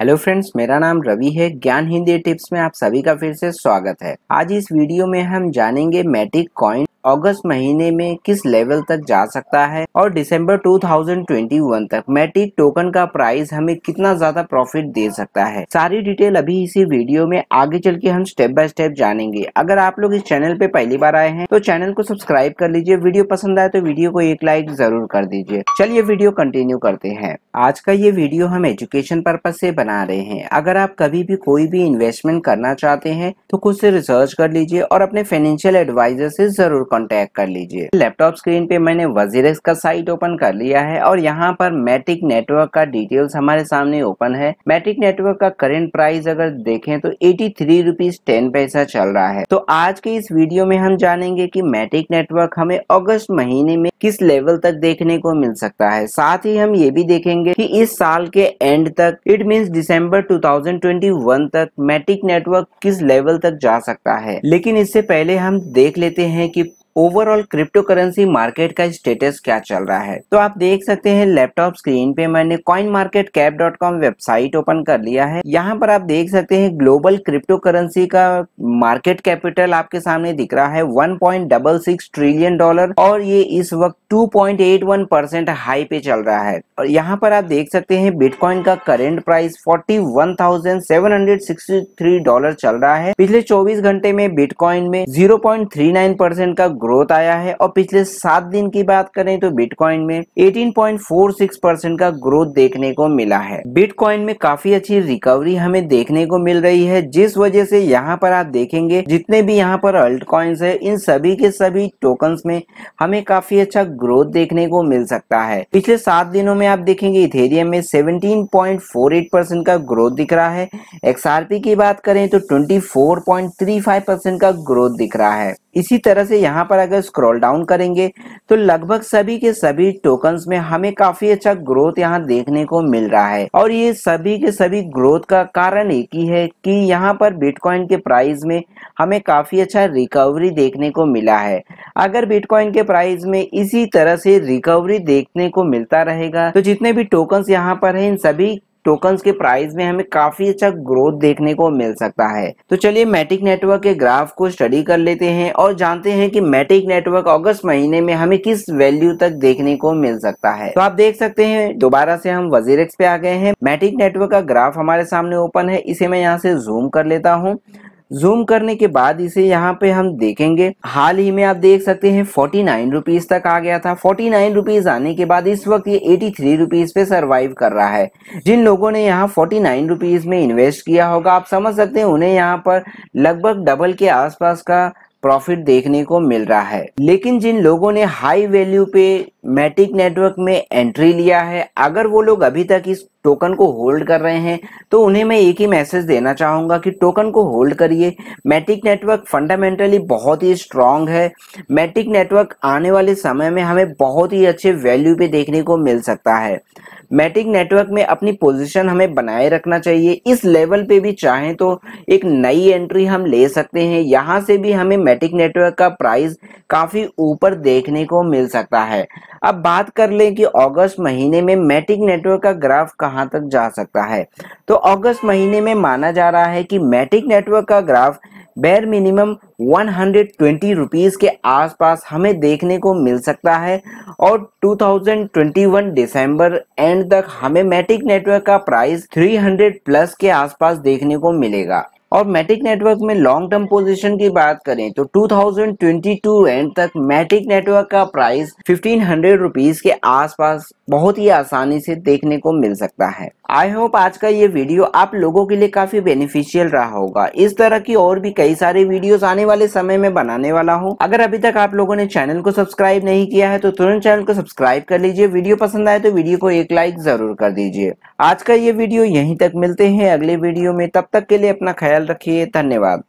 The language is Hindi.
हेलो फ्रेंड्स मेरा नाम रवि है ज्ञान हिंदी टिप्स में आप सभी का फिर से स्वागत है आज इस वीडियो में हम जानेंगे मैटिक कॉइन अगस्त महीने में किस लेवल तक जा सकता है और दिसंबर 2021 तक मैटिक टोकन का प्राइस हमें कितना ज्यादा प्रॉफिट दे सकता है सारी डिटेल अभी इसी वीडियो में आगे चल के हम स्टेप बाय स्टेप जानेंगे अगर आप लोग इस चैनल पे पहली बार आए हैं तो चैनल को सब्सक्राइब कर लीजिए वीडियो पसंद आए तो वीडियो को एक लाइक जरूर कर दीजिए चलिए वीडियो कंटिन्यू करते हैं आज का ये वीडियो हम एजुकेशन पर्पज से बना रहे हैं अगर आप कभी भी कोई भी इन्वेस्टमेंट करना चाहते हैं तो खुद से रिसर्च कर लीजिए और अपने फाइनेंशियल एडवाइजर से जरूर कॉन्टेक्ट कर लीजिए लैपटॉप स्क्रीन पे मैंने वजीर का साइट ओपन कर लिया है और यहाँ पर मैटिक नेटवर्क का डिटेल्स हमारे सामने ओपन है मैटिक नेटवर्क का करेंट प्राइस अगर देखें तो एटी थ्री रुपीज टेन पैसा चल रहा है तो आज के इस वीडियो में हम जानेंगे कि मैटिक नेटवर्क हमें अगस्त महीने में किस लेवल तक देखने को मिल सकता है साथ ही हम ये भी देखेंगे कि इस साल के एंड तक इट मीन्स दिसंबर 2021 तक मैटिक नेटवर्क किस लेवल तक जा सकता है लेकिन इससे पहले हम देख लेते हैं कि ओवरऑल क्रिप्टो करेंसी मार्केट का स्टेटस क्या चल रहा है तो आप देख सकते हैं लैपटॉप स्क्रीन पे मैंने CoinMarketCap dot com website open कर लिया है यहाँ पर आप देख सकते हैं ग्लोबल क्रिप्टो करेंसी का मार्केट कैपिटल आपके सामने दिख रहा है one point double six trillion dollar और ये इस वक्त 2.81 परसेंट हाई पे चल रहा है और यहाँ पर आप देख सकते हैं बिटकॉइन का करेंट प्राइस 41,763 डॉलर चल रहा है पिछले 24 घंटे में बिटकॉइन में 0.39 परसेंट का ग्रोथ आया है और पिछले सात दिन की बात करें तो बिटकॉइन में 18.46 परसेंट का ग्रोथ देखने को मिला है बिटकॉइन में काफी अच्छी रिकवरी हमें देखने को मिल रही है जिस वजह से यहाँ पर आप देखेंगे जितने भी यहाँ पर अल्ट कॉइन्स है इन सभी के सभी टोकन में हमें काफी अच्छा ग्रोथ देखने को मिल सकता है पिछले सात दिनों में आप देखेंगे इथेरियम में 17.48 परसेंट का ग्रोथ दिख रहा है एक्सआरपी की बात करें तो 24.35 परसेंट का ग्रोथ दिख रहा है इसी तरह से यहाँ पर अगर स्क्रॉल डाउन करेंगे तो लगभग सभी के सभी टोकन्स में हमें काफी अच्छा ग्रोथ यहाँ देखने को मिल रहा है और ये सभी के सभी ग्रोथ का कारण एक ही है कि यहाँ पर बिटकॉइन के प्राइस में हमें काफी अच्छा रिकवरी देखने को मिला है अगर बिटकॉइन के प्राइस में इसी तरह से रिकवरी देखने को मिलता रहेगा तो जितने भी टोकन्स यहाँ पर है इन सभी टोकन्स के प्राइस में हमें काफी अच्छा ग्रोथ देखने को मिल सकता है तो चलिए मैटिक नेटवर्क के ग्राफ को स्टडी कर लेते हैं और जानते हैं कि मैटिक नेटवर्क अगस्त महीने में हमें किस वैल्यू तक देखने को मिल सकता है तो आप देख सकते हैं दोबारा से हम वजीरक्स पे आ गए हैं मैटिक नेटवर्क का ग्राफ हमारे सामने ओपन है इसे मैं यहाँ से जूम कर लेता हूँ जूम करने के बाद इसे यहाँ पे हम देखेंगे हाल ही में आप देख सकते हैं फोर्टी नाइन रुपीज तक आ गया था फोर्टी नाइन रुपीज आने के बाद इस वक्त ये एटी थ्री रुपीज पे सरवाइव कर रहा है जिन लोगों ने यहाँ फोर्टी नाइन रुपीज में इन्वेस्ट किया होगा आप समझ सकते हैं उन्हें यहाँ पर लगभग डबल के आसपास का प्रॉफिट देखने को मिल रहा है लेकिन जिन लोगों ने हाई वैल्यू पे मैटिक नेटवर्क में एंट्री लिया है अगर वो लोग अभी तक इस टोकन को होल्ड कर रहे हैं तो उन्हें मैं एक ही मैसेज देना चाहूँगा कि टोकन को होल्ड करिए मैटिक नेटवर्क फंडामेंटली बहुत ही स्ट्रांग है मैटिक नेटवर्क आने वाले समय में हमें बहुत ही अच्छे वैल्यू पे देखने को मिल सकता है मैटिक नेटवर्क में अपनी पोजीशन हमें बनाए रखना चाहिए इस लेवल पे भी चाहें तो एक नई एंट्री हम ले सकते हैं यहाँ से भी हमें मैटिक नेटवर्क का प्राइस काफ़ी ऊपर देखने को मिल सकता है अब बात कर लें कि अगस्त महीने में मैटिक नेटवर्क का ग्राफ कहां तक जा सकता है तो अगस्त महीने में माना जा रहा है कि मैटिक नेटवर्क का ग्राफ बेर मिनिमम 120 हंड्रेड के आसपास हमें देखने को मिल सकता है और 2021 दिसंबर एंड तक हमें मैटिक नेटवर्क का प्राइस 300 प्लस के आसपास देखने को मिलेगा और मैटिक नेटवर्क में लॉन्ग टर्म पोजीशन की बात करें तो 2022 एंड तक मैटिक नेटवर्क का प्राइस फिफ्टीन हंड्रेड रुपीज के आसपास बहुत ही आसानी से देखने को मिल सकता है आई होप आज का ये वीडियो आप लोगों के लिए काफी बेनिफिशियल रहा होगा इस तरह की और भी कई सारे वीडियोस आने वाले समय में बनाने वाला हूँ अगर अभी तक आप लोगों ने चैनल को सब्सक्राइब नहीं किया है तो तुरंत चैनल को सब्सक्राइब कर लीजिए वीडियो पसंद आए तो वीडियो को एक लाइक जरूर कर दीजिए आज का ये वीडियो यही तक मिलते हैं अगले वीडियो में तब तक के लिए अपना ख्याल ख्याल रखिए धन्यवाद